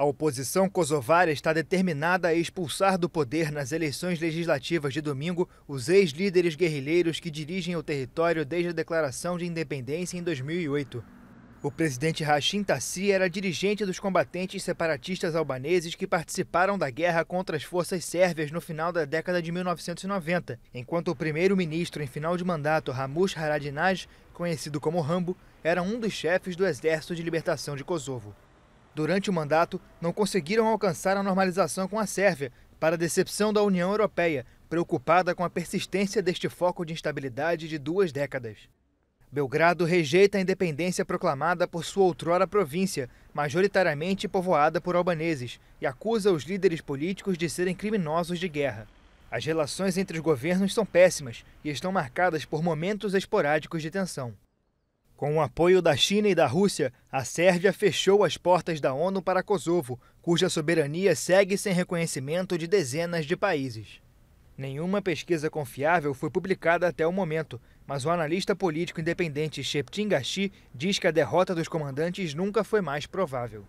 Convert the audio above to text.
A oposição kosovara está determinada a expulsar do poder nas eleições legislativas de domingo os ex-líderes guerrilheiros que dirigem o território desde a declaração de independência em 2008. O presidente Hashim Tassi era dirigente dos combatentes separatistas albaneses que participaram da guerra contra as forças sérvias no final da década de 1990, enquanto o primeiro-ministro em final de mandato, Ramush Haradinaj, conhecido como Rambo, era um dos chefes do Exército de Libertação de Kosovo durante o mandato, não conseguiram alcançar a normalização com a Sérvia, para a decepção da União Europeia, preocupada com a persistência deste foco de instabilidade de duas décadas. Belgrado rejeita a independência proclamada por sua outrora província, majoritariamente povoada por albaneses, e acusa os líderes políticos de serem criminosos de guerra. As relações entre os governos são péssimas e estão marcadas por momentos esporádicos de tensão. Com o apoio da China e da Rússia, a Sérvia fechou as portas da ONU para Kosovo, cuja soberania segue sem reconhecimento de dezenas de países. Nenhuma pesquisa confiável foi publicada até o momento, mas o analista político independente Sheptin Gashi diz que a derrota dos comandantes nunca foi mais provável.